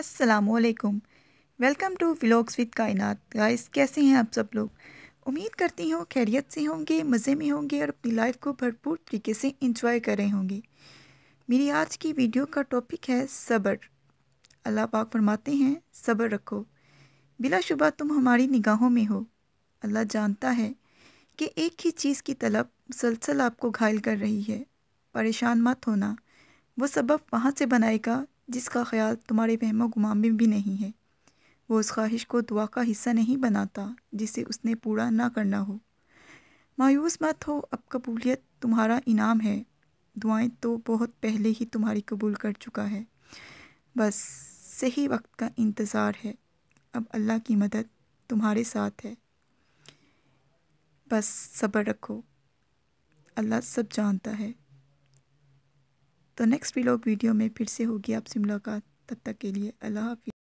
असलकुम welcome to vlogs with Kainat guys कैसे हैं आप सब लोग उम्मीद करती हूँ खैरियत से होंगे मज़े में होंगे और अपनी लाइफ को भरपूर तरीके से इंजॉय कर रहे होंगे मेरी आज की वीडियो का टॉपिक है सब्र अल्लाह पाक फरमाते हैं सब्र रखो बिलाशुबा तुम हमारी निगाहों में हो अल्लाह जानता है कि एक ही चीज़ की तलब मुसलसल आपको घायल कर रही है परेशान मत होना वो सबब वहाँ से बनाएगा जिसका ख्याल तुम्हारे वहमो गुमाम में भी नहीं है वो उस ख्वाहिश को दुआ का हिस्सा नहीं बनाता जिसे उसने पूरा ना करना हो मायूस मत हो अब कबूलियत तुम्हारा इनाम है दुआएं तो बहुत पहले ही तुम्हारी कबूल कर चुका है बस सही वक्त का इंतज़ार है अब अल्लाह की मदद तुम्हारे साथ है बस सब्र रखो अल्लाह सब जानता है तो नेक्स्ट वीलॉग वीडियो में फिर से होगी आपसे मुलाकात तब तक के लिए अल्लाह हाफि